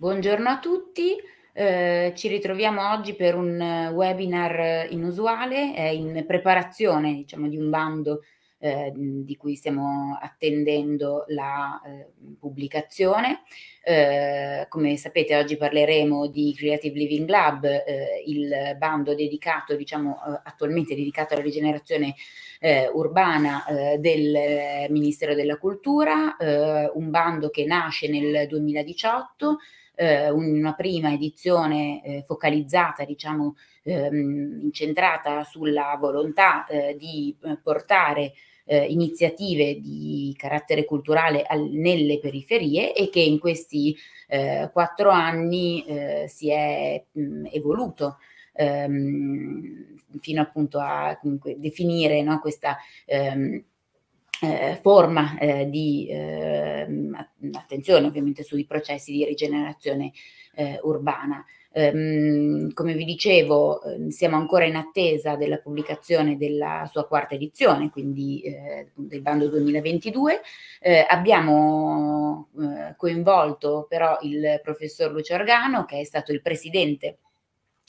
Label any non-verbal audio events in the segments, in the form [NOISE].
Buongiorno a tutti, eh, ci ritroviamo oggi per un eh, webinar eh, inusuale eh, in preparazione diciamo, di un bando eh, di cui stiamo attendendo la eh, pubblicazione. come sapete oggi parleremo di Creative Living Lab, il bando dedicato, diciamo, attualmente dedicato alla rigenerazione eh, urbana eh, del Ministero della Cultura, eh, un bando che nasce nel 2018 eh, una prima edizione eh, focalizzata, diciamo, ehm, incentrata sulla volontà eh, di eh, portare eh, iniziative di carattere culturale al, nelle periferie e che in questi eh, quattro anni eh, si è mh, mm, evoluto ehm, fino appunto a comunque, definire no, questa ehm, eh, forma eh, di eh, attenzione ovviamente sui processi di rigenerazione eh, urbana. Um, come vi dicevo, ehm, siamo ancora in attesa della pubblicazione della sua quarta edizione, quindi eh, del bando 2022. Eh, abbiamo eh, coinvolto però il professor Lucio Organo, che è stato il presidente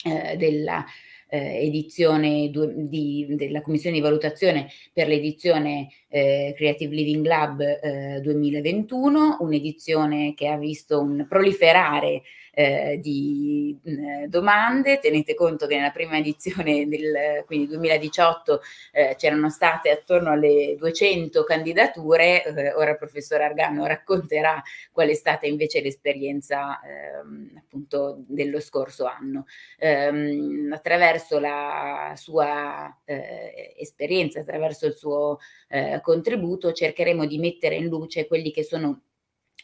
eh, della eh, edizione due, di, della commissione di valutazione per l'edizione eh, Creative Living Lab eh, 2021, un'edizione che ha visto un proliferare eh, di mh, domande. Tenete conto che nella prima edizione del quindi 2018 eh, c'erano state attorno alle 200 candidature, eh, ora il professor Argano racconterà qual è stata invece l'esperienza ehm, appunto dello scorso anno. Ehm, attraverso la sua eh, esperienza, attraverso il suo eh, contributo cercheremo di mettere in luce quelli che sono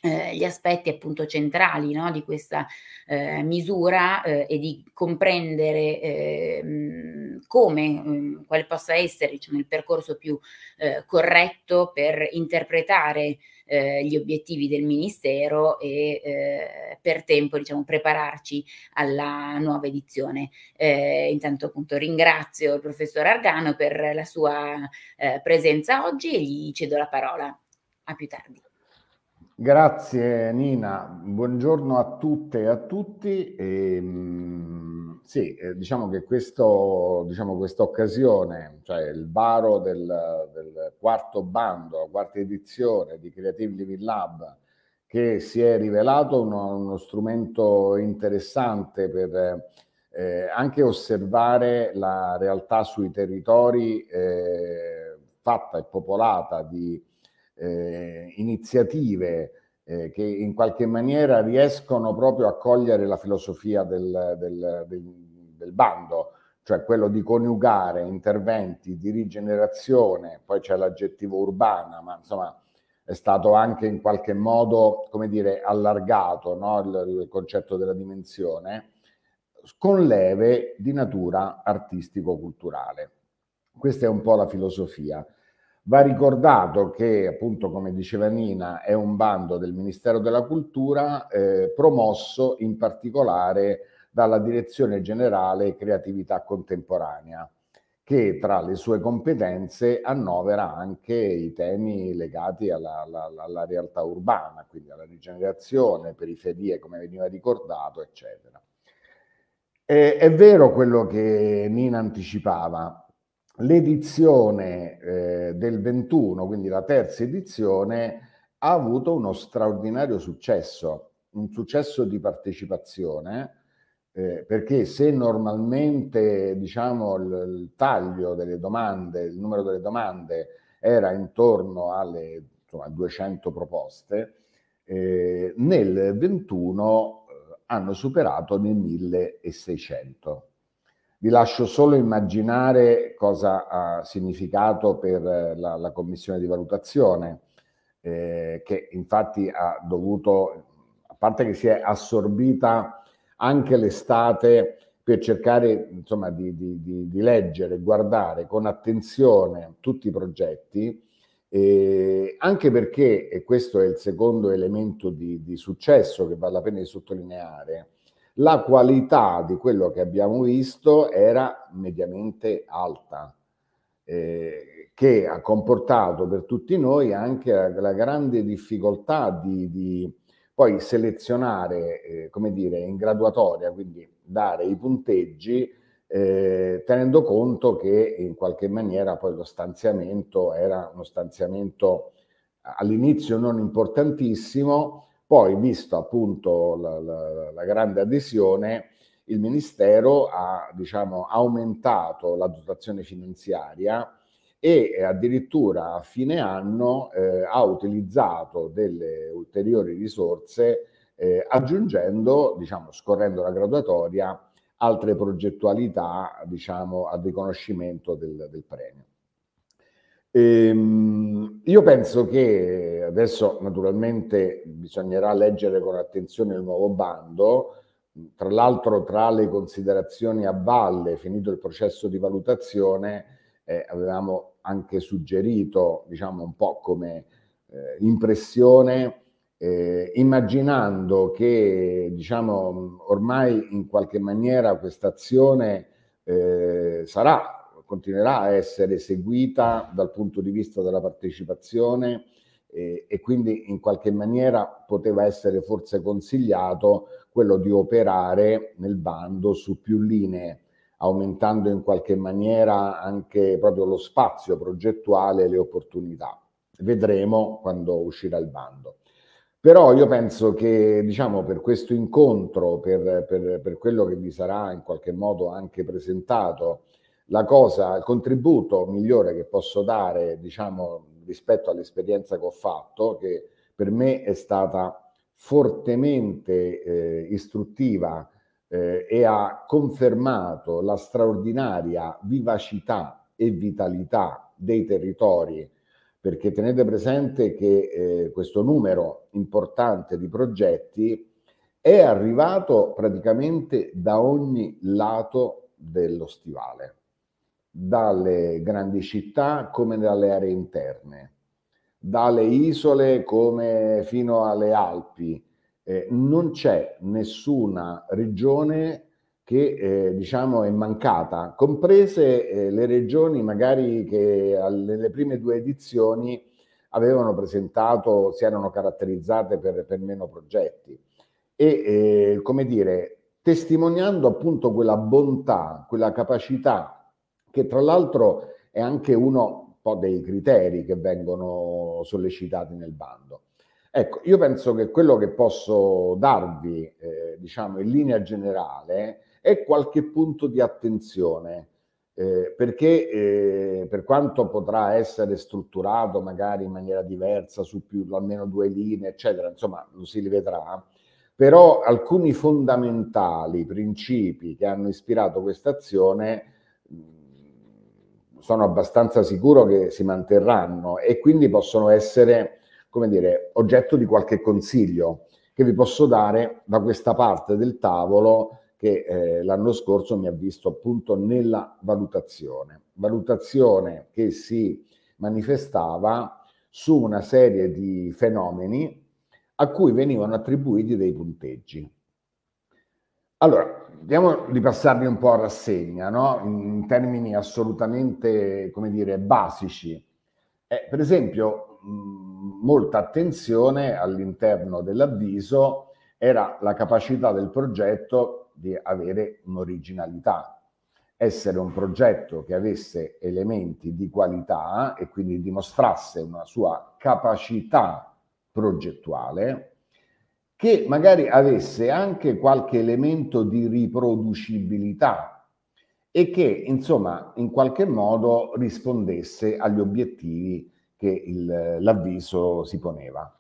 eh, gli aspetti appunto centrali no, di questa eh, misura eh, e di comprendere eh, mh, come, mh, quale possa essere diciamo, il percorso più eh, corretto per interpretare gli obiettivi del Ministero e eh, per tempo diciamo, prepararci alla nuova edizione. Eh, intanto appunto ringrazio il professor Argano per la sua eh, presenza oggi e gli cedo la parola. A più tardi. Grazie Nina, buongiorno a tutte e a tutti. E, ehm, sì, eh, diciamo che questo, diciamo, questa occasione, cioè il baro del, del, quarto bando, la quarta edizione di Creative Living Lab, che si è rivelato uno, uno strumento interessante per eh, anche osservare la realtà sui territori eh, fatta e popolata di eh, iniziative eh, che in qualche maniera riescono proprio a cogliere la filosofia del, del, del, del bando, cioè quello di coniugare interventi di rigenerazione, poi c'è l'aggettivo urbana, ma insomma è stato anche in qualche modo, come dire, allargato no? il, il, concetto della dimensione, con leve di natura artistico-culturale. Questa è un po' la filosofia. Va ricordato che, appunto, come diceva Nina, è un bando del Ministero della Cultura eh, promosso in particolare dalla Direzione Generale Creatività Contemporanea, che tra le sue competenze annovera anche i temi legati alla, alla, alla realtà urbana, quindi alla rigenerazione, periferie, come veniva ricordato, eccetera. E, eh, è vero quello che Nina anticipava, l'edizione eh, del 21, quindi la terza edizione, ha avuto uno straordinario successo, un successo di partecipazione, eh, perché se normalmente diciamo, il, il, taglio delle domande, il numero delle domande era intorno alle insomma, 200 proposte, eh, nel 21 eh, hanno superato le 1600. Vi lascio solo immaginare cosa ha significato per eh, la, la commissione di valutazione, eh, che infatti ha dovuto, a parte che si è assorbita anche l'estate per cercare insomma, di, di, di, di leggere, guardare con attenzione tutti i progetti, eh, anche perché, e questo è il secondo elemento di, successo che vale la pena di sottolineare, la qualità di quello che abbiamo visto era mediamente alta, eh, che ha comportato per tutti noi anche la, la grande difficoltà di, di poi selezionare, eh, come dire, in graduatoria, quindi dare i punteggi, eh, tenendo conto che in qualche maniera poi lo stanziamento era uno stanziamento all'inizio non importantissimo, poi, visto appunto la, la, la grande adesione, il Ministero ha diciamo, aumentato la dotazione finanziaria e eh, addirittura a fine anno eh, ha utilizzato delle ulteriori risorse eh, aggiungendo, diciamo, scorrendo la graduatoria, altre progettualità diciamo, a riconoscimento del, del premio. Ehm, io penso che adesso naturalmente bisognerà leggere con attenzione il nuovo bando, tra l'altro tra le considerazioni a valle, finito il processo di valutazione, eh, avevamo anche suggerito, diciamo un po' come eh, impressione, eh, immaginando che diciamo, ormai in qualche maniera questa azione eh, sarà continuerà a essere seguita dal punto di vista della partecipazione eh, e quindi in qualche maniera poteva essere forse consigliato quello di operare nel bando su più linee, aumentando in qualche maniera anche proprio lo spazio progettuale e le opportunità. Vedremo quando uscirà il bando. Però io penso che diciamo, per questo incontro, per, per, per quello che vi sarà in qualche modo anche presentato, la cosa, il contributo migliore che posso dare, diciamo, rispetto all'esperienza che ho fatto, che per me è stata fortemente eh, istruttiva eh, e ha confermato la straordinaria vivacità e vitalità dei territori, perché tenete presente che eh, questo numero importante di progetti è arrivato praticamente da ogni lato dello stivale dalle grandi città come dalle aree interne, dalle isole come fino alle Alpi. Eh, non c'è nessuna regione che eh, diciamo è mancata, comprese eh, le regioni magari che nelle prime due edizioni avevano presentato, si erano caratterizzate per, per meno progetti. E eh, come dire, testimoniando appunto quella bontà, quella capacità che tra l'altro è anche uno po' dei criteri che vengono sollecitati nel bando. Ecco, io penso che quello che posso darvi, eh, diciamo, in linea generale, è qualche punto di attenzione, eh, perché eh, per quanto potrà essere strutturato magari in maniera diversa su più almeno due linee, eccetera, insomma, lo si rivedrà, però alcuni fondamentali principi che hanno ispirato questa azione sono abbastanza sicuro che si manterranno e quindi possono essere, come dire, oggetto di qualche consiglio che vi posso dare da questa parte del tavolo che eh, l'anno scorso mi ha visto appunto nella valutazione, valutazione che si manifestava su una serie di fenomeni a cui venivano attribuiti dei punteggi. Allora, vediamo di passarli un po' a rassegna, no? in, termini assolutamente, come dire, basici. Eh, per esempio, mh, mm, molta attenzione all'interno dell'avviso era la capacità del progetto di avere un'originalità, essere un progetto che avesse elementi di qualità e quindi dimostrasse una sua capacità progettuale, che magari avesse anche qualche elemento di riproducibilità e che insomma in qualche modo rispondesse agli obiettivi che il, l'avviso si poneva.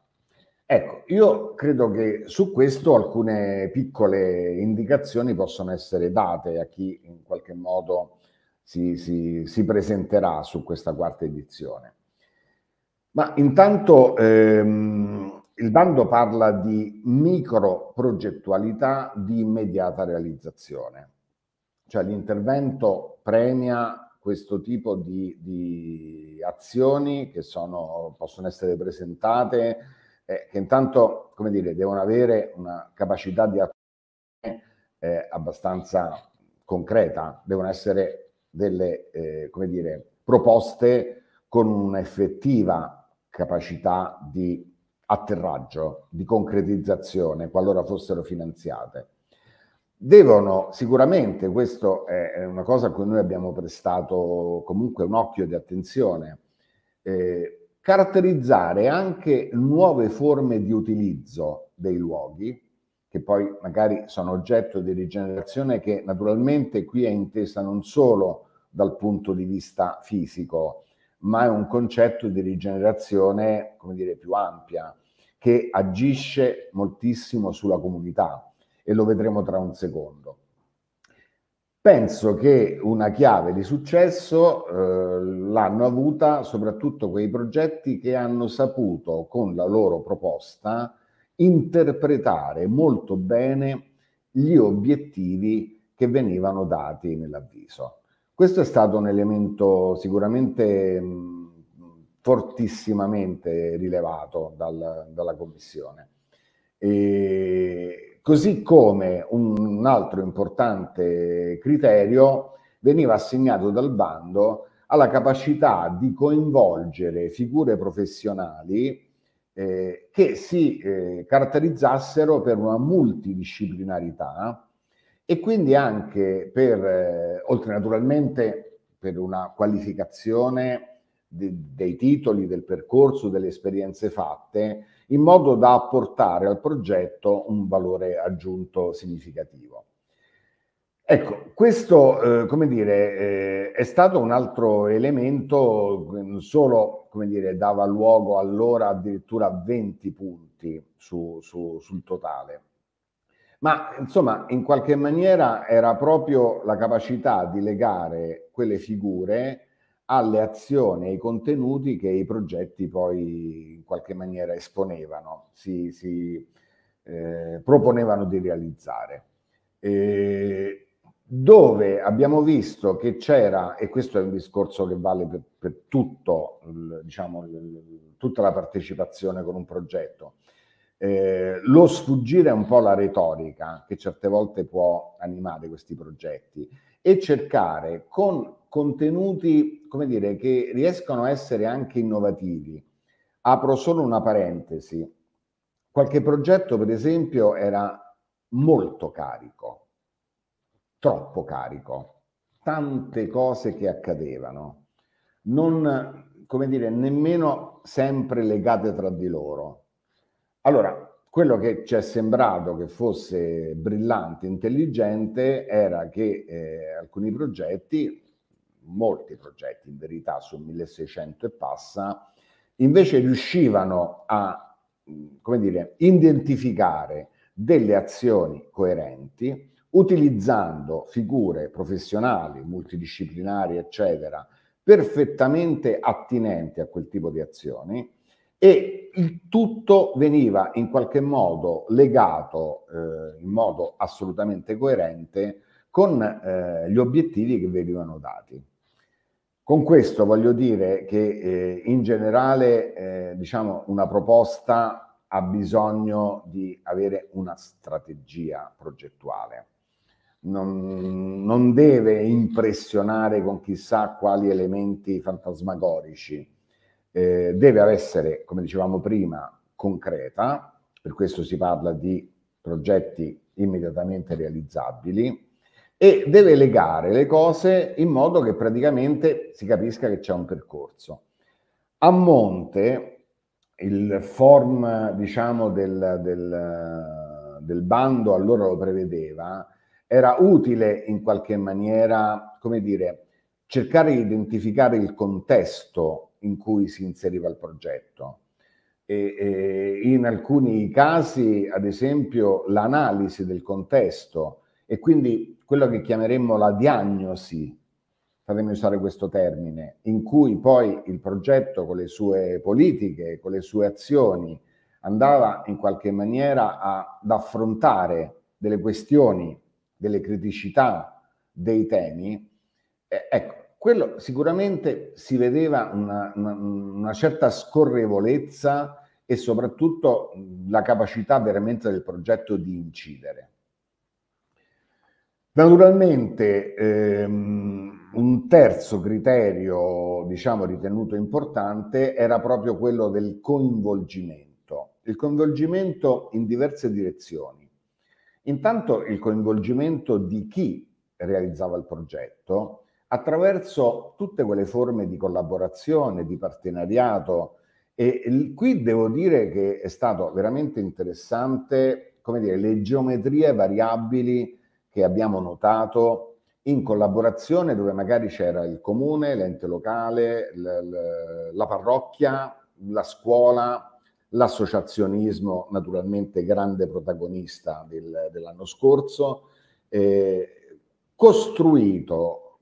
Ecco, io credo che su questo alcune piccole indicazioni possono essere date a chi in qualche modo si, si, si presenterà su questa quarta edizione. Ma intanto ehm, il bando parla di micro progettualità di immediata realizzazione, cioè l'intervento premia questo tipo di, di azioni che sono, possono essere presentate, eh, che intanto come dire, devono avere una capacità di attuazione eh, abbastanza concreta, devono essere delle eh, come dire, proposte con un'effettiva capacità di atterraggio, di concretizzazione, qualora fossero finanziate. Devono sicuramente, questa è una cosa a cui noi abbiamo prestato comunque un occhio di attenzione, eh, caratterizzare anche nuove forme di utilizzo dei luoghi, che poi magari sono oggetto di rigenerazione che naturalmente qui è intesa non solo dal punto di vista fisico, ma è un concetto di rigenerazione, come dire, più ampia, che agisce moltissimo sulla comunità e lo vedremo tra un secondo. Penso che una chiave di successo eh, l'hanno avuta soprattutto quei progetti che hanno saputo con la loro proposta interpretare molto bene gli obiettivi che venivano dati nell'avviso. Questo è stato un elemento sicuramente mh, mm, fortissimamente rilevato dal, dalla Commissione. E così come un, altro importante criterio veniva assegnato dal bando alla capacità di coinvolgere figure professionali eh, che si eh, caratterizzassero per una multidisciplinarità e quindi anche per, eh, oltre naturalmente per una qualificazione dei titoli, del percorso, delle esperienze fatte, in modo da apportare al progetto un valore aggiunto significativo. Ecco, questo, eh, come dire, eh, è stato un altro elemento, non solo, come dire, dava luogo allora addirittura a 20 punti su, su, sul totale, ma insomma, in qualche maniera era proprio la capacità di legare quelle figure alle azioni e ai contenuti che i progetti poi in qualche maniera esponevano, si, si eh, proponevano di realizzare. E dove abbiamo visto che c'era, e questo è un discorso che vale per, per tutto, diciamo, tutta la partecipazione con un progetto, eh, lo sfuggire un po' la retorica che certe volte può animare questi progetti e cercare con contenuti, come dire, che riescono a essere anche innovativi. Apro solo una parentesi. Qualche progetto, per esempio, era molto carico, troppo carico, tante cose che accadevano, non, come dire, nemmeno sempre legate tra di loro. Allora, quello che ci è sembrato che fosse brillante, intelligente, era che eh, alcuni progetti molti progetti, in verità su 1600 e passa, invece riuscivano a, come dire, identificare delle azioni coerenti utilizzando figure professionali, multidisciplinari, eccetera, perfettamente attinenti a quel tipo di azioni e il tutto veniva in qualche modo legato eh, in modo assolutamente coerente con eh, gli obiettivi che venivano dati. Con questo voglio dire che eh, in generale eh, diciamo, una proposta ha bisogno di avere una strategia progettuale. Non, non deve impressionare con chissà quali elementi fantasmagorici, eh, deve essere, come dicevamo prima, concreta, per questo si parla di progetti immediatamente realizzabili, e deve legare le cose in modo che praticamente si capisca che c'è un percorso. A monte, il form diciamo, del, del, del bando allora lo prevedeva, era utile in qualche maniera, come dire, cercare di identificare il contesto in cui si inseriva il progetto. E, e in alcuni casi, ad esempio, l'analisi del contesto e quindi quello che chiameremmo la diagnosi, fatemi usare questo termine, in cui poi il progetto con le sue politiche, con le sue azioni, andava in qualche maniera a, ad affrontare delle questioni, delle criticità, dei temi, eh, ecco, quello sicuramente si vedeva una, una, una certa scorrevolezza e soprattutto la capacità veramente del progetto di incidere. Naturalmente ehm, un terzo criterio, diciamo, ritenuto importante era proprio quello del coinvolgimento. Il coinvolgimento in diverse direzioni. Intanto il coinvolgimento di chi realizzava il progetto attraverso tutte quelle forme di collaborazione, di partenariato. E, e qui devo dire che è stato veramente interessante, come dire, le geometrie variabili che abbiamo notato in collaborazione dove magari c'era il comune, l'ente locale, la parrocchia, la scuola, l'associazionismo naturalmente grande protagonista del, dell'anno scorso, eh, costruito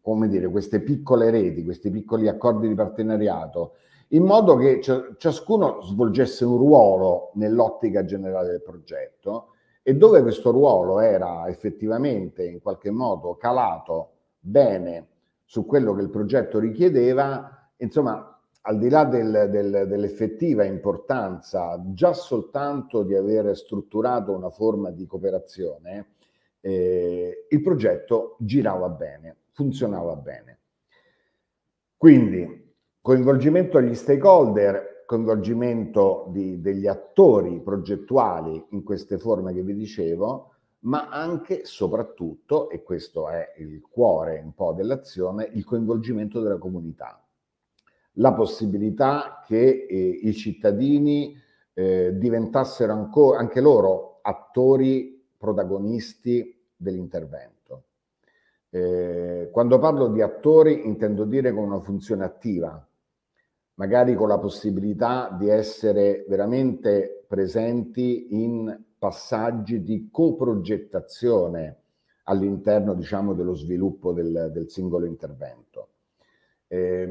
come dire, queste piccole reti, questi piccoli accordi di partenariato, in modo che ciascuno svolgesse un ruolo nell'ottica generale del progetto e dove questo ruolo era effettivamente in qualche modo calato bene su quello che il progetto richiedeva, insomma, al di là del, del, dell'effettiva importanza già soltanto di aver strutturato una forma di cooperazione, eh, il progetto girava bene, funzionava bene. Quindi coinvolgimento agli stakeholder coinvolgimento di, degli attori progettuali in queste forme che vi dicevo, ma anche, e soprattutto, e questo è il cuore un po' dell'azione, il coinvolgimento della comunità. La possibilità che eh, i cittadini eh, diventassero ancora, anche loro attori protagonisti dell'intervento. Eh, quando parlo di attori intendo dire con una funzione attiva, magari con la possibilità di essere veramente presenti in passaggi di coprogettazione all'interno diciamo, dello sviluppo del, del singolo intervento. Eh,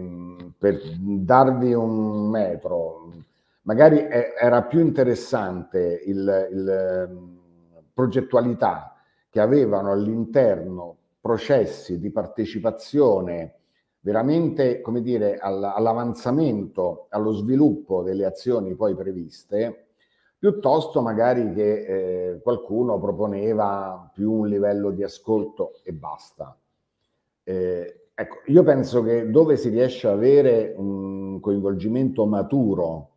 per darvi un metro, magari è, era più interessante il, il ehm, progettualità che avevano all'interno processi di partecipazione veramente come dire, all'avanzamento, allo sviluppo delle azioni poi previste, piuttosto magari che eh, qualcuno proponeva più un livello di ascolto e basta. Eh, ecco, io penso che dove si riesce ad avere un coinvolgimento maturo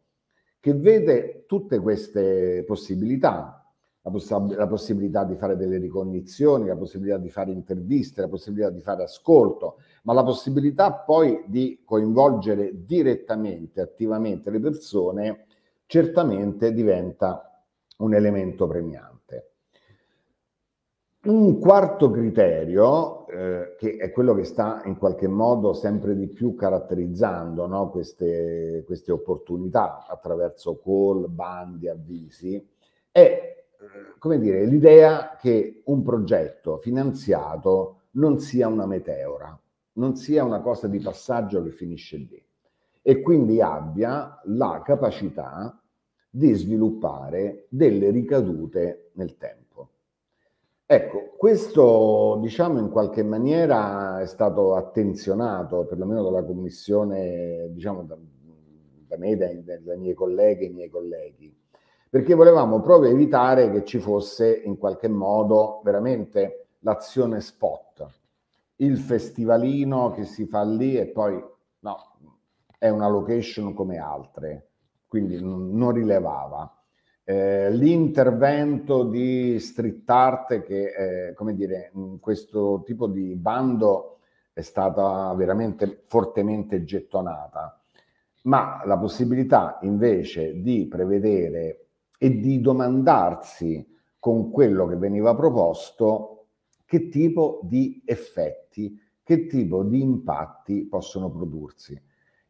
che vede tutte queste possibilità, la, poss- la possibilità di fare delle ricognizioni, la possibilità di fare interviste, la possibilità di fare ascolto, ma la possibilità poi di coinvolgere direttamente, attivamente le persone, certamente diventa un elemento premiante. Un quarto criterio, eh, che è quello che sta in qualche modo sempre di più caratterizzando no, queste, queste, opportunità attraverso call, bandi, avvisi, è eh, come dire, l'idea che un progetto finanziato non sia una meteora, non sia una cosa di passaggio che finisce lì e quindi abbia la capacità di sviluppare delle ricadute nel tempo. Ecco, questo diciamo in qualche maniera è stato attenzionato, perlomeno dalla commissione, diciamo da, da me, dai, dai miei colleghi e miei colleghi perché volevamo proprio evitare che ci fosse in qualche modo veramente l'azione spot, il festivalino che si fa lì e poi no, è una location come altre, quindi non rilevava. Eh, l'intervento di street art che, eh, come dire, in questo tipo di bando è stata veramente fortemente gettonata, ma la possibilità invece di prevedere e di domandarsi con quello che veniva proposto che tipo di effetti, che tipo di impatti possono prodursi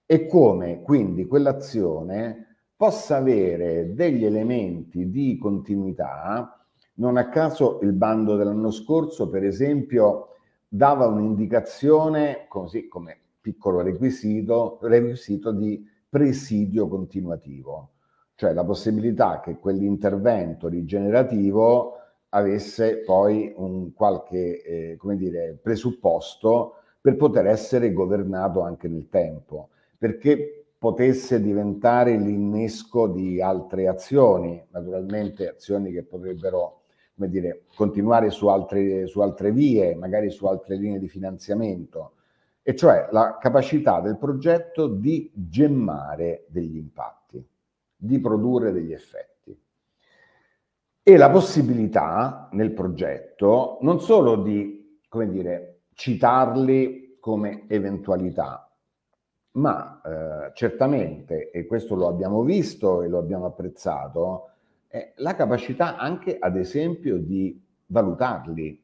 e come quindi quell'azione possa avere degli elementi di continuità. Non a caso il bando dell'anno scorso, per esempio, dava un'indicazione, così come piccolo requisito, requisito di presidio continuativo cioè la possibilità che quell'intervento rigenerativo avesse poi un qualche eh, come dire, presupposto per poter essere governato anche nel tempo, perché potesse diventare l'innesco di altre azioni, naturalmente azioni che potrebbero come dire, continuare su altre, su altre vie, magari su altre linee di finanziamento, e cioè la capacità del progetto di gemmare degli impatti di produrre degli effetti. E la possibilità nel progetto non solo di, come dire, citarli come eventualità, ma eh, certamente, e questo lo abbiamo visto e lo abbiamo apprezzato, eh, la capacità anche, ad esempio, di valutarli,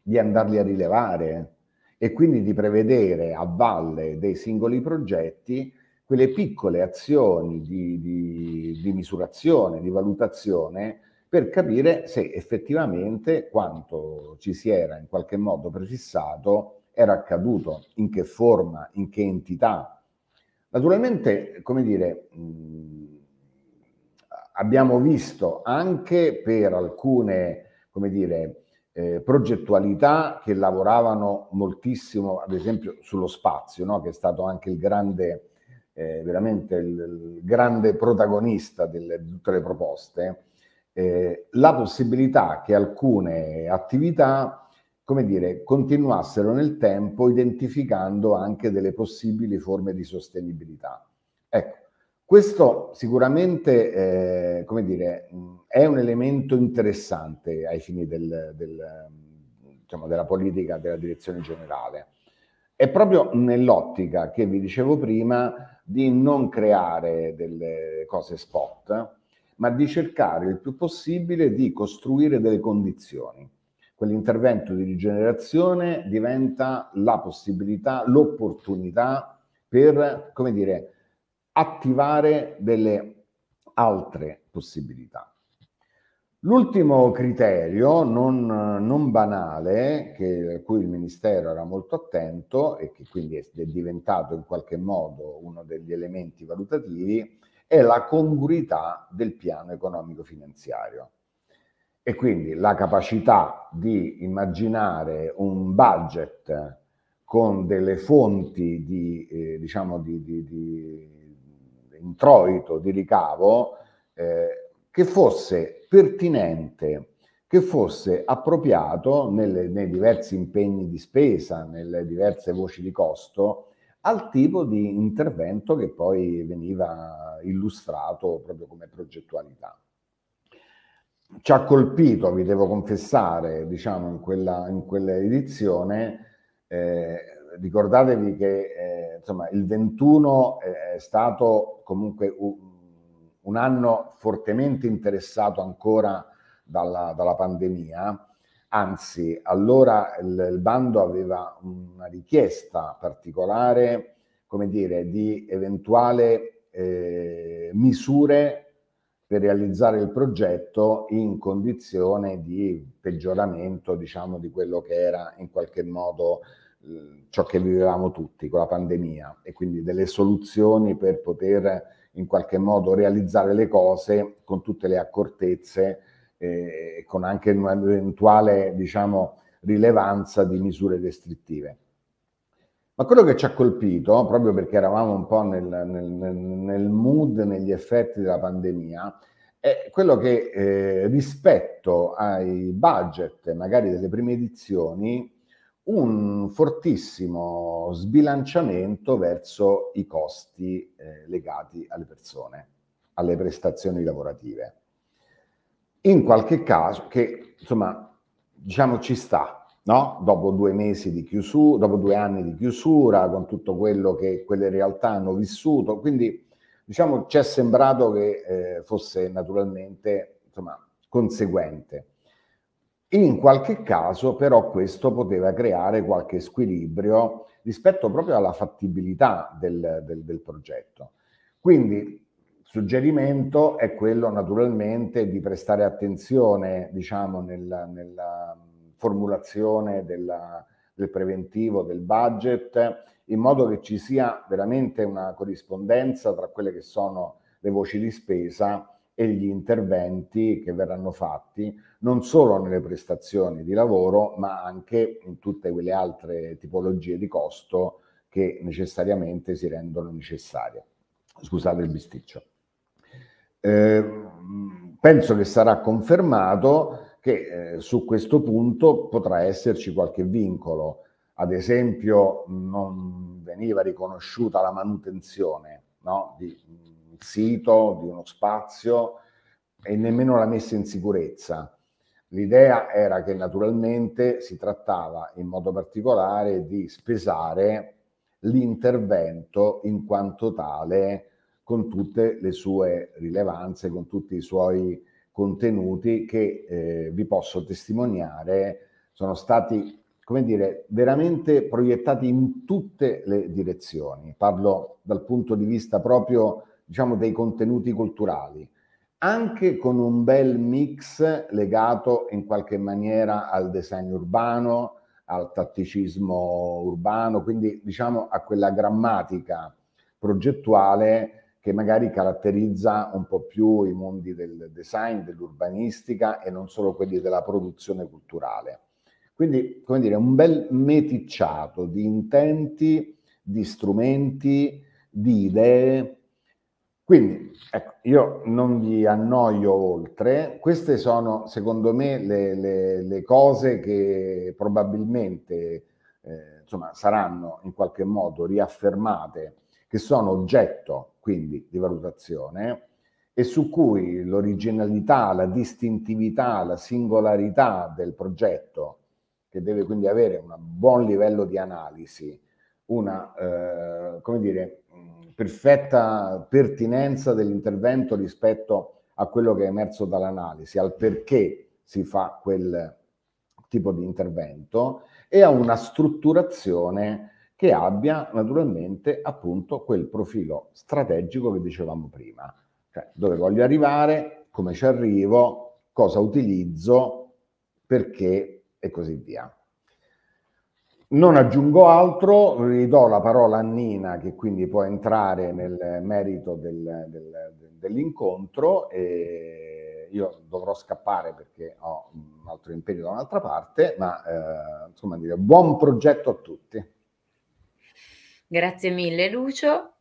di andarli a rilevare e quindi di prevedere a valle dei singoli progetti quelle piccole azioni di, di, di misurazione, di valutazione, per capire se effettivamente quanto ci si era in qualche modo prefissato era accaduto, in che forma, in che entità. Naturalmente, come dire, mh, abbiamo visto anche per alcune, come dire, eh, progettualità che lavoravano moltissimo, ad esempio, sullo spazio, no? che è stato anche il grande eh, veramente il, il, grande protagonista delle, di tutte le proposte, eh, la possibilità che alcune attività, come dire, continuassero nel tempo identificando anche delle possibili forme di sostenibilità. Ecco, questo sicuramente, eh, come dire, è un elemento interessante ai fini del, del, diciamo, della politica della direzione generale. È proprio nell'ottica che vi dicevo prima di non creare delle cose spot, ma di cercare il più possibile di costruire delle condizioni. Quell'intervento di rigenerazione diventa la possibilità, l'opportunità per, come dire, attivare delle altre possibilità. L'ultimo criterio non, non banale, che, a cui il Ministero era molto attento e che quindi è, è diventato in qualche modo uno degli elementi valutativi, è la congruità del piano economico finanziario e quindi la capacità di immaginare un budget con delle fonti di, eh, diciamo di, di, di introito, di ricavo eh, che fosse pertinente, che fosse appropriato nelle, nei diversi impegni di spesa, nelle diverse voci di costo, al tipo di intervento che poi veniva illustrato proprio come progettualità. Ci ha colpito, vi devo confessare, diciamo in quella, in quella edizione, eh, ricordatevi che eh, insomma, il 21 è stato comunque un, un anno fortemente interessato ancora dalla, dalla pandemia, anzi allora il, il, bando aveva una richiesta particolare, come dire, di eventuali eh, misure per realizzare il progetto in condizione di peggioramento, diciamo, di quello che era in qualche modo eh, ciò che vivevamo tutti con la pandemia e quindi delle soluzioni per poter in qualche modo realizzare le cose con tutte le accortezze eh, e con anche un'eventuale diciamo, rilevanza di misure restrittive. Ma quello che ci ha colpito, proprio perché eravamo un po' nel, nel, nel mood, negli effetti della pandemia, è quello che eh, rispetto ai budget magari delle prime edizioni un fortissimo sbilanciamento verso i costi eh, legati alle persone, alle prestazioni lavorative. In qualche caso, che insomma, diciamo ci sta, no? dopo due mesi di chiusura, dopo due anni di chiusura, con tutto quello che quelle realtà hanno vissuto, quindi diciamo ci è sembrato che eh, fosse naturalmente insomma, conseguente. In qualche caso però questo poteva creare qualche squilibrio rispetto proprio alla fattibilità del, del, del progetto. Quindi suggerimento è quello naturalmente di prestare attenzione diciamo, nella, nella formulazione della, del preventivo, del budget, in modo che ci sia veramente una corrispondenza tra quelle che sono le voci di spesa e gli interventi che verranno fatti, non solo nelle prestazioni di lavoro, ma anche in tutte quelle altre tipologie di costo che necessariamente si rendono necessarie. Scusate il bisticcio. Eh, penso che sarà confermato che eh, su questo punto potrà esserci qualche vincolo. Ad esempio, non veniva riconosciuta la manutenzione no? di un mm, sito, di uno spazio e nemmeno la messa in sicurezza. L'idea era che naturalmente si trattava in modo particolare di spesare l'intervento in quanto tale con tutte le sue rilevanze, con tutti i suoi contenuti che eh, vi posso testimoniare sono stati, come dire, veramente proiettati in tutte le direzioni. Parlo dal punto di vista proprio, diciamo, dei contenuti culturali anche con un bel mix legato in qualche maniera al design urbano, al tatticismo urbano, quindi diciamo a quella grammatica progettuale che magari caratterizza un po' più i mondi del design, dell'urbanistica e non solo quelli della produzione culturale. Quindi, come dire, un bel meticciato di intenti, di strumenti, di idee, quindi, ecco, io non vi annoio oltre, queste sono secondo me le, le, le cose che probabilmente eh, insomma, saranno in qualche modo riaffermate, che sono oggetto quindi di valutazione e su cui l'originalità, la distintività, la singolarità del progetto, che deve quindi avere un buon livello di analisi, una, eh, come dire, perfetta pertinenza dell'intervento rispetto a quello che è emerso dall'analisi, al perché si fa quel tipo di intervento e a una strutturazione che abbia naturalmente appunto quel profilo strategico che dicevamo prima, cioè dove voglio arrivare, come ci arrivo, cosa utilizzo, perché e così via. Non aggiungo altro, ridò la parola a Nina che quindi può entrare nel merito del, del, dell'incontro e io dovrò scappare perché ho un altro impegno da un'altra parte, ma eh, insomma dire buon progetto a tutti. Grazie mille Lucio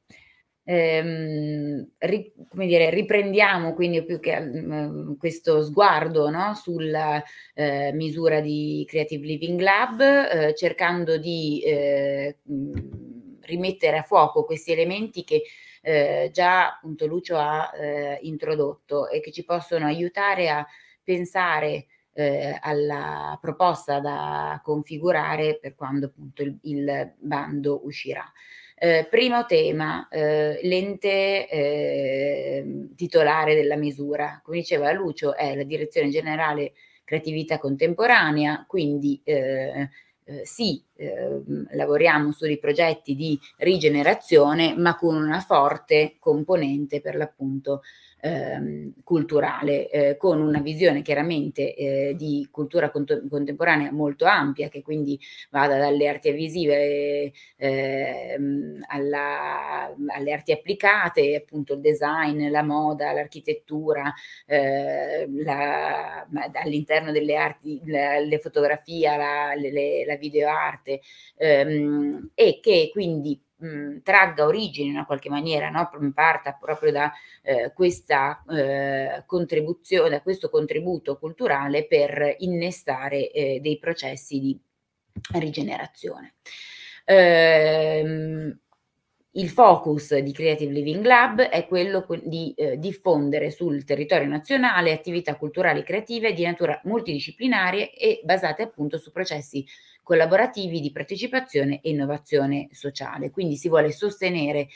ehm, ri, come dire, riprendiamo quindi più che um, questo sguardo no? sulla eh, misura di Creative Living Lab, eh, cercando di eh, mm, rimettere a fuoco questi elementi che eh, già appunto Lucio ha eh, introdotto e che ci possono aiutare a pensare eh, alla proposta da configurare per quando appunto il, il bando uscirà. Eh, primo tema, eh, l'ente eh, titolare della misura, come diceva Lucio, è la Direzione Generale Creatività Contemporanea, quindi eh, eh, sì, ehm, lavoriamo su dei progetti di rigenerazione, ma con una forte componente per l'appunto Ehm, culturale, eh, con una visione chiaramente eh, di cultura cont- contemporanea molto ampia, che quindi vada dalle arti visive ehm, alla, alle arti applicate, appunto il design, la moda, l'architettura, eh, la, all'interno delle arti, la, le fotografia, la, le, la videoarte, ehm, e che quindi mh, mhmm, tragga origine in una qualche maniera, no? parta proprio da eh, questa eh, contribuzione, da questo contributo culturale per innestare eh, dei processi di rigenerazione. Ehm, il focus di Creative Living Lab è quello di eh, diffondere sul territorio nazionale attività culturali creative di natura multidisciplinare e basate appunto su processi collaborativi di partecipazione e innovazione sociale. Quindi si vuole sostenere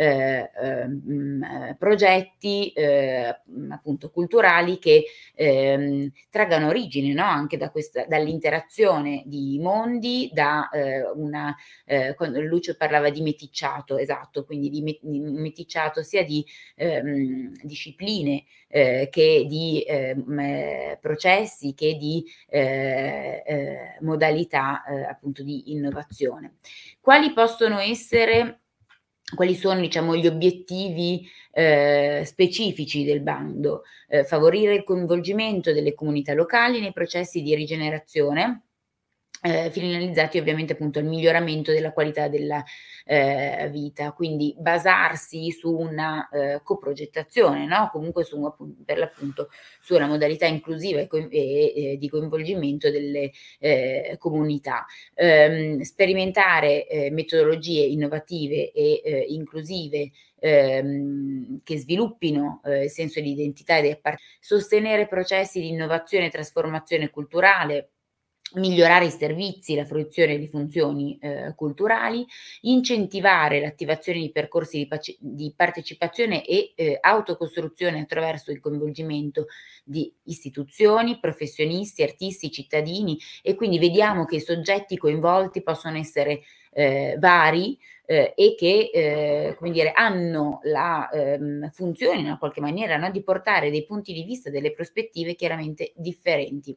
eh, ehm, mm, eh, progetti eh, appunto culturali che ehm, traggano origine no? anche da questa, dall'interazione di mondi, da eh, una, quando eh, Lucio parlava di meticciato, esatto, quindi di, meticciato sia di ehm, discipline che di ehm, processi che di modalità appunto di innovazione. Quali possono essere quali sono diciamo, gli obiettivi eh, specifici del bando, eh, favorire il coinvolgimento delle comunità locali nei processi di rigenerazione eh, finalizzati ovviamente appunto al miglioramento della qualità della eh, vita, quindi basarsi su una eh, coprogettazione, no? comunque su, per l'appunto su una modalità inclusiva e, co- e, e di coinvolgimento delle eh, comunità, ehm, sperimentare eh, metodologie innovative e eh, inclusive Ehm, che sviluppino eh, il senso di identità e di appartenenza, sostenere processi di innovazione e trasformazione culturale migliorare i servizi, la fruizione di funzioni eh, culturali, incentivare l'attivazione di percorsi di, pace- di partecipazione e eh, autocostruzione attraverso il coinvolgimento di istituzioni, professionisti, artisti, cittadini e quindi vediamo che i soggetti coinvolti possono essere eh, vari eh, e che eh, come dire, hanno la ehm, funzione in una qualche maniera no? di portare dei punti di vista, delle prospettive chiaramente differenti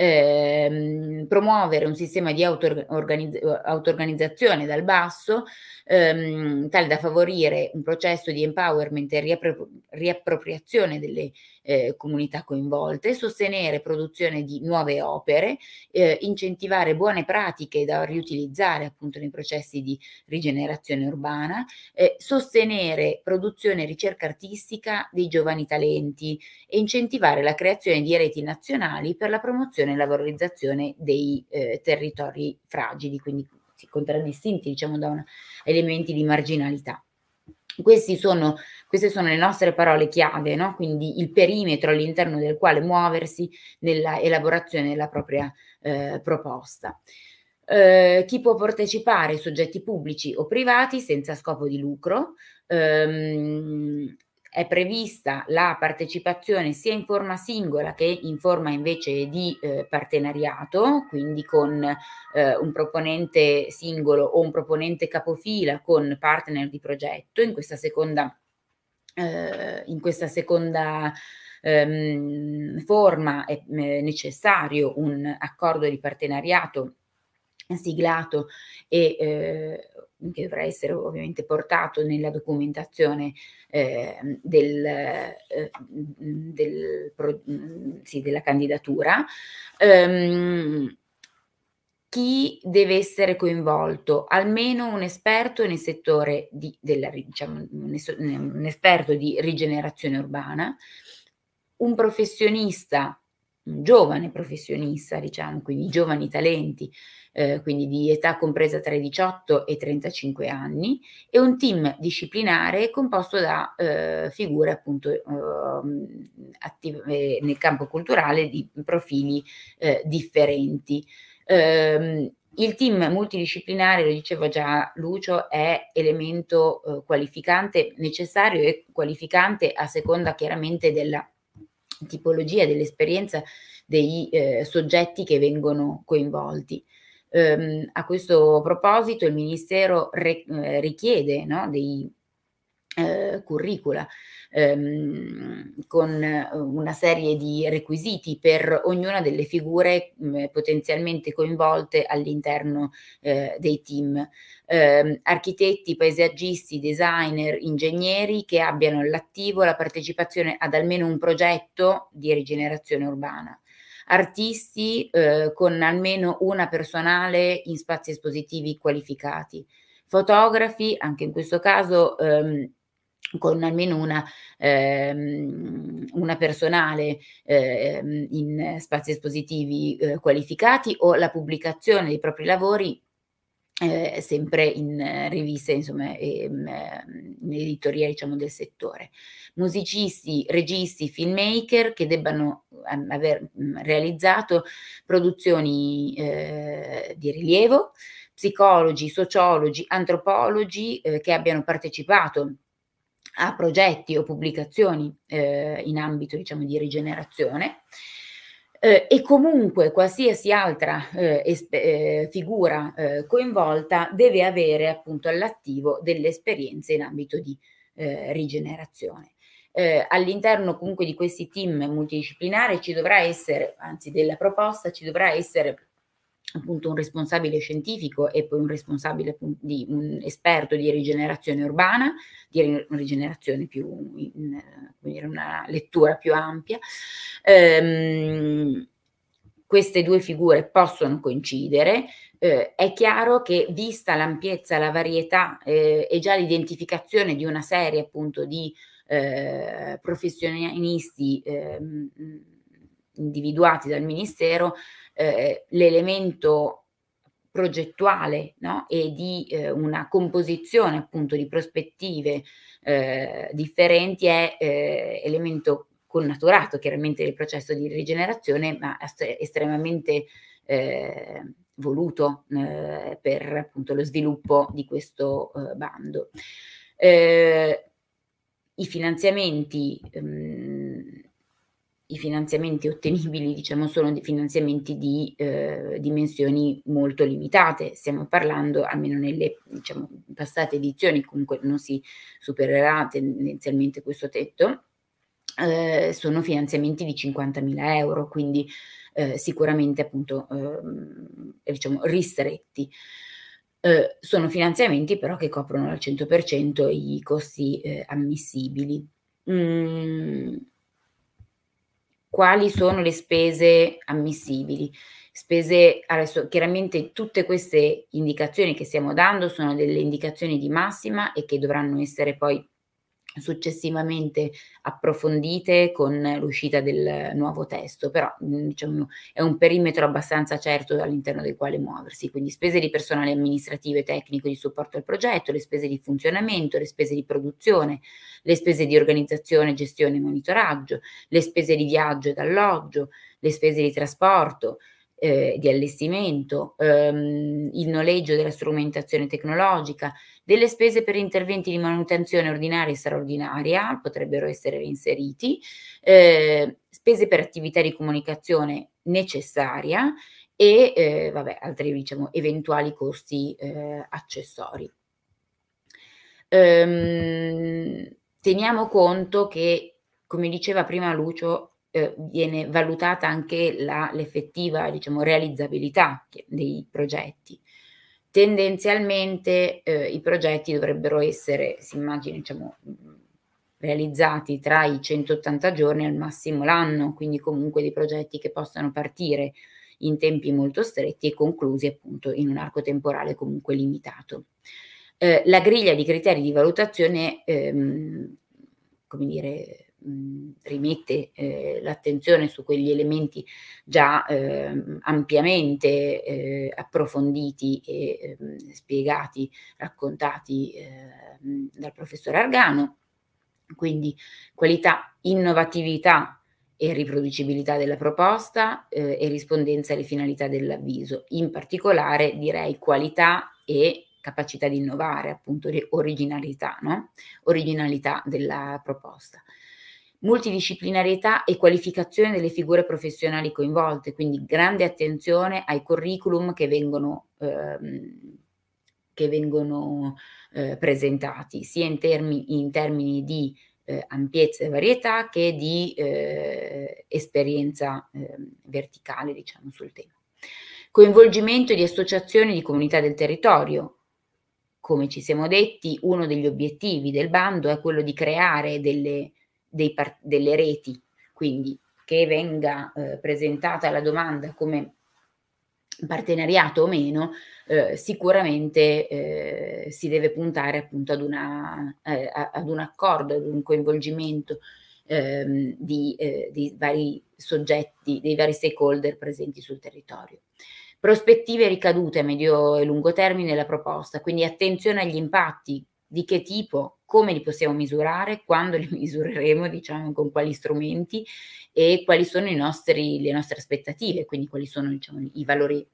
ehm, promuovere un sistema di auto-organizzazione dal basso, ehm, tale da favorire un processo di empowerment e riappro- riappropriazione delle eh, comunità coinvolte, sostenere produzione di nuove opere, eh, incentivare buone pratiche da riutilizzare appunto nei processi di rigenerazione urbana, eh, sostenere produzione e ricerca artistica dei giovani talenti e incentivare la creazione di reti nazionali per la promozione e la valorizzazione dei eh, territori fragili, quindi contraddistinti diciamo da una, elementi di marginalità sono, queste sono le nostre parole chiave, no? quindi il perimetro all'interno del quale muoversi nella elaborazione della propria eh, proposta. Eh, chi può partecipare? Soggetti pubblici o privati senza scopo di lucro. Ehm, è prevista la partecipazione sia in forma singola che in forma invece di eh, partenariato, quindi con eh, un proponente singolo o un proponente capofila con partner di progetto in questa seconda, eh, in questa seconda ehm, forma è eh, necessario un accordo di partenariato siglato e eh, che dovrà essere ovviamente portato nella documentazione eh, del, eh, del, pro, sì, della candidatura. Um, chi deve essere coinvolto? Almeno un esperto nel settore di, della, diciamo, un esperto di rigenerazione urbana, un professionista un giovane professionista, diciamo, quindi giovani talenti, eh, quindi di età compresa tra i 18 e i 35 anni, e un team disciplinare composto da eh, figure appunto ehm, eh, attive nel campo culturale di profili eh, differenti. Ehm, il team multidisciplinare, lo dicevo già Lucio, è elemento eh, qualificante necessario e qualificante a seconda chiaramente della tipologia dell'esperienza dei eh, soggetti che vengono coinvolti. Um, a questo proposito il Ministero re, eh, richiede no, dei eh, curricula ehm, con eh, una serie di requisiti per ognuna delle figure mh, mm, potenzialmente coinvolte all'interno eh, dei team eh, architetti, paesaggisti, designer, ingegneri che abbiano l'attivo la partecipazione ad almeno un progetto di rigenerazione urbana artisti eh, con almeno una personale in spazi espositivi qualificati, fotografi, anche in questo caso ehm, con almeno una, ehm, una personale ehm, in spazi espositivi eh, qualificati o la pubblicazione dei propri lavori eh, sempre in riviste, insomma, ehm, in editoria diciamo, del settore. Musicisti, registi, filmmaker che debbano ehm, aver mm, realizzato produzioni eh, di rilievo, psicologi, sociologi, antropologi eh, che abbiano partecipato a progetti o pubblicazioni eh, in ambito diciamo, di rigenerazione eh, e comunque qualsiasi altra eh, espe- eh, figura eh, coinvolta deve avere appunto all'attivo delle esperienze in ambito di eh, rigenerazione. Eh, all'interno comunque di questi team multidisciplinari ci dovrà essere, anzi della proposta, ci dovrà essere appunto un responsabile scientifico e poi un responsabile di un esperto di rigenerazione urbana, di rigenerazione più, in, in una lettura più ampia. Ehm, queste due figure possono coincidere, eh, è chiaro che vista l'ampiezza, la varietà eh, e già l'identificazione di una serie appunto di eh, professionisti ehm, individuati dal Ministero, eh, l'elemento progettuale no? e di eh, una composizione appunto di prospettive eh, differenti è eh, elemento connaturato chiaramente del processo di rigenerazione ma estremamente eh, voluto eh, per appunto lo sviluppo di questo bando. I finanziamenti mh, mm, i finanziamenti ottenibili diciamo, sono dei finanziamenti di eh, dimensioni molto limitate, stiamo parlando almeno nelle diciamo, passate edizioni, comunque non si supererà tendenzialmente questo tetto, eh, sono finanziamenti di 50.000 euro, quindi eh, sicuramente appunto ehm, diciamo, ristretti. Eh, sono finanziamenti però che coprono al 100% i costi eh, ammissibili. Mm quali sono le spese ammissibili. Spese, adesso chiaramente tutte queste indicazioni che stiamo dando sono delle indicazioni di massima e che dovranno essere poi successivamente approfondite con l'uscita del nuovo testo, però mhmm, diciamo, è un perimetro abbastanza certo all'interno del quale muoversi, quindi spese di personale amministrativo e tecnico di supporto al progetto, le spese di funzionamento, le spese di produzione, le spese di organizzazione, gestione e monitoraggio, le spese di viaggio ed alloggio, le spese di trasporto, eh, di allestimento, ehm, il noleggio della strumentazione tecnologica, delle spese per interventi di manutenzione ordinaria e straordinaria, potrebbero essere inseriti, eh, spese per attività di comunicazione necessaria e eh, vabbè, altri diciamo, eventuali costi eh, accessori. Ehm, teniamo conto che, come diceva prima Lucio, eh, viene valutata anche la, l'effettiva diciamo, realizzabilità dei progetti. Tendenzialmente eh, i progetti dovrebbero essere, si immagina, diciamo, realizzati tra i 180 giorni al massimo l'anno, quindi comunque dei progetti che possano partire in tempi molto stretti e conclusi appunto in un arco temporale comunque limitato. Eh, la griglia di criteri di valutazione ehm, come dire, mh, rimette eh, l'attenzione su quegli elementi già eh, ampiamente eh, approfonditi e ehm, spiegati, raccontati ehm, dal professor Argano. Quindi qualità, innovatività e riproducibilità della proposta eh, e rispondenza alle finalità dell'avviso. In particolare direi qualità e capacità di innovare, appunto originalità, no? originalità della proposta multidisciplinarietà e qualificazione delle figure professionali coinvolte, quindi grande attenzione ai curriculum che vengono, ehm, che vengono eh, presentati, sia in, termi, in termini di eh, ampiezza e varietà che di eh, esperienza ehm, verticale diciamo, sul tema. Coinvolgimento di associazioni di comunità del territorio, come ci siamo detti, uno degli obiettivi del bando è quello di creare delle dei, delle reti, quindi che venga eh, presentata la domanda come partenariato o meno, eh, sicuramente eh, si deve puntare appunto ad, una, eh, ad un accordo, ad un coinvolgimento ehm, di, eh, di, vari soggetti, dei vari stakeholder presenti sul territorio. Prospettive ricadute a medio e lungo termine della proposta, quindi attenzione agli impatti di che tipo, come li possiamo misurare, quando li [LAUGHS] misureremo, diciamo, con quali strumenti e quali sono nostri, le nostre aspettative, quindi quali sono diciamo, i valori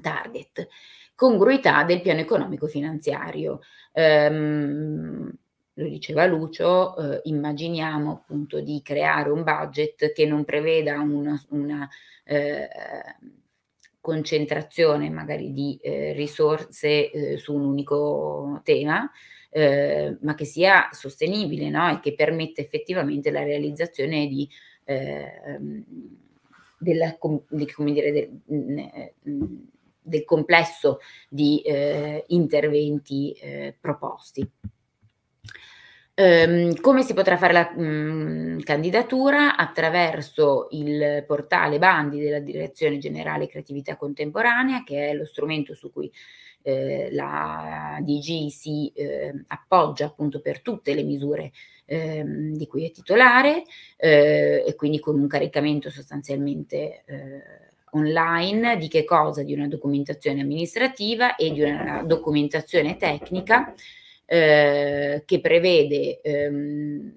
target. Congruità del piano economico finanziario. Ehm, lo diceva Lucio, eh, immaginiamo appunto di creare un budget che non preveda una, una eh, concentrazione magari di eh, risorse eh, su un unico tema, eh, ma che sia sostenibile no? e che permette effettivamente la realizzazione di, ehm, della, di, dire, del, mm, eh, mm, del, complesso di eh, interventi eh, proposti. Um, come si potrà fare la um, candidatura? Attraverso il portale bandi della Direzione Generale Creatività Contemporanea, che è lo strumento su cui eh, la DG si eh, appoggia appunto per tutte le misure eh, di cui è titolare eh, e quindi con un caricamento sostanzialmente eh, online di che cosa? Di una documentazione amministrativa e di una documentazione tecnica eh, che prevede ehm,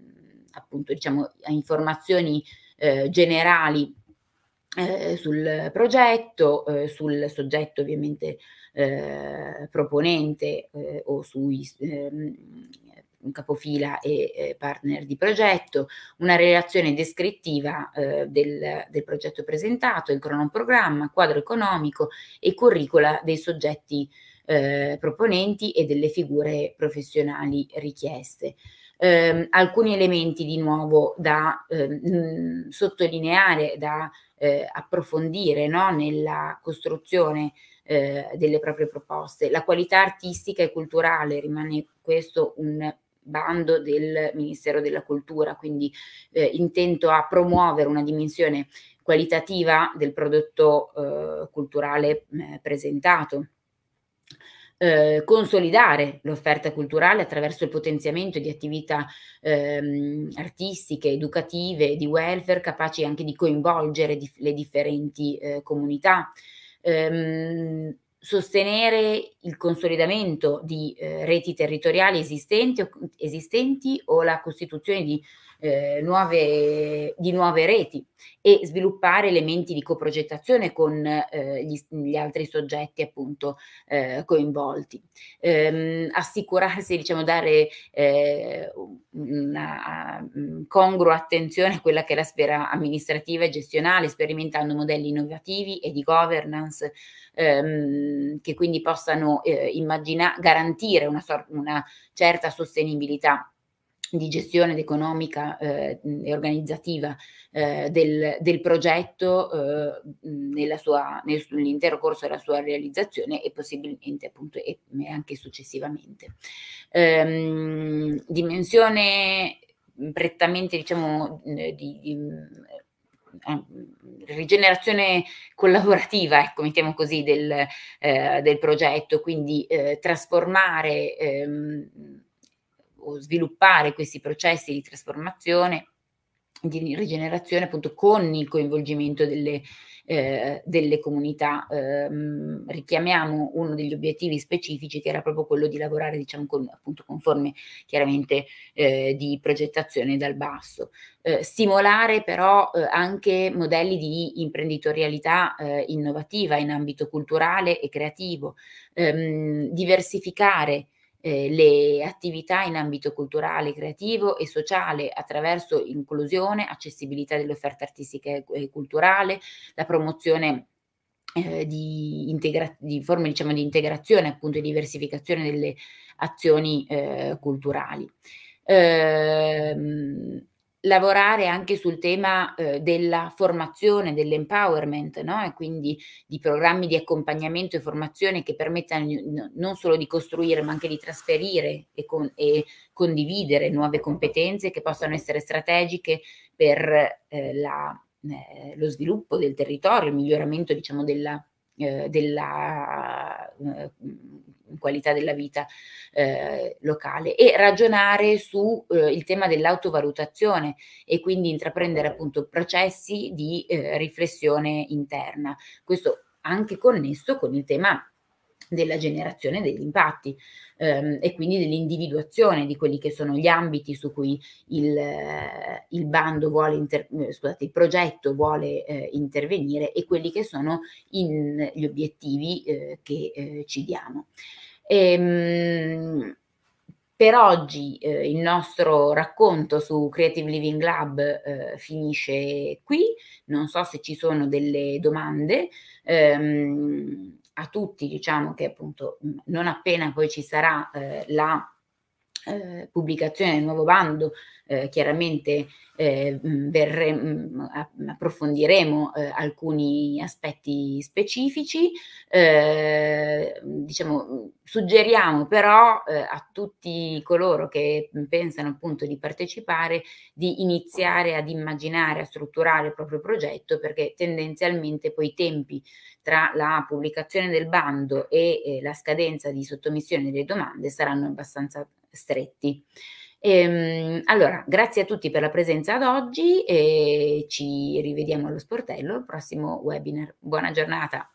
appunto diciamo, informazioni eh, generali eh, sul progetto, eh, sul soggetto ovviamente eh, proponente eh, o sui ehm, capofila e eh, partner di progetto, una relazione descrittiva eh, del, del progetto presentato, il cronoprogramma, quadro economico e curricula dei soggetti eh, proponenti e delle figure professionali richieste. Eh, alcuni elementi di nuovo da ehm, mh, sottolineare, da eh, approfondire no? nella costruzione eh, delle proprie proposte. La qualità artistica e culturale rimane questo un bando del Ministero della Cultura, quindi eh, intento a promuovere una dimensione qualitativa del prodotto eh, culturale eh, presentato eh, consolidare l'offerta culturale attraverso il potenziamento di attività ehm, artistiche, educative, di welfare, capaci anche di coinvolgere dif- le differenti eh, comunità. Ehm, sostenere il consolidamento di eh, reti territoriali esistenti o, esistenti o la costituzione di eh, nuove, di nuove reti e sviluppare elementi di coprogettazione con eh, gli, gli, altri soggetti appunto eh, coinvolti. Ehm, assicurarsi, diciamo, dare eh, una mm, congrua attenzione a quella che è la sfera amministrativa e gestionale, sperimentando modelli innovativi e di governance ehm, che quindi possano eh, immaginare, garantire una, sor- una certa sostenibilità di gestione ed economica eh, e organizzativa eh, del, del, progetto eh, sua, nel, nell'intero corso della sua realizzazione e possibilmente appunto e anche successivamente. Ehm, dimensione prettamente diciamo di, di eh, rigenerazione collaborativa, ecco, mettiamo così, del, eh, del progetto, quindi eh, trasformare ehm, o sviluppare questi processi di trasformazione, di rigenerazione appunto con il coinvolgimento delle, eh, delle comunità. Eh, richiamiamo uno degli obiettivi specifici che era proprio quello di lavorare diciamo con, appunto con forme chiaramente eh, di progettazione dal basso. Eh, stimolare però eh, anche modelli di imprenditorialità eh, innovativa in ambito culturale e creativo, ehm, diversificare eh, le attività in ambito culturale, creativo e sociale attraverso inclusione, accessibilità dell'offerta artistica e eh, culturale, la promozione eh, di, integra- di, forme diciamo, di integrazione, appunto, e diversificazione delle azioni eh, culturali. Ehm, lavorare anche sul tema eh, della formazione, dell'empowerment, no? e quindi di programmi di accompagnamento e formazione che permettano non solo di costruire ma anche di trasferire e, con, e, condividere nuove competenze che possano essere strategiche per eh, la, eh, lo sviluppo del territorio, il miglioramento diciamo, della, eh, della eh, qualità della vita eh, locale e ragionare sul eh, tema dell'autovalutazione e quindi intraprendere appunto processi di eh, riflessione interna. Questo anche connesso con il tema della generazione degli impatti ehm, e quindi dell'individuazione di quelli che sono gli ambiti su cui il, eh, il bando vuole inter- eh, scusate, il progetto vuole eh, intervenire e quelli che sono in, gli obiettivi eh, che eh, ci diamo. Ehm, per oggi eh, il nostro racconto su Creative Living Lab eh, finisce qui, non so se ci sono delle domande, ehm, a tutti, diciamo che appunto non appena poi ci sarà eh, la eh, pubblicazione del nuovo bando, eh, chiaramente eh, mm, verremo, mm, approfondiremo eh, alcuni aspetti specifici. Eh, diciamo, suggeriamo però eh, a tutti coloro che pensano appunto di partecipare di iniziare ad immaginare, a strutturare il proprio progetto perché tendenzialmente poi i tempi tra la pubblicazione del bando e la scadenza di sottomissione delle domande saranno abbastanza stretti. Ehm, allora, grazie a tutti per la presenza ad oggi e ci rivediamo allo sportello, al prossimo webinar. Buona giornata.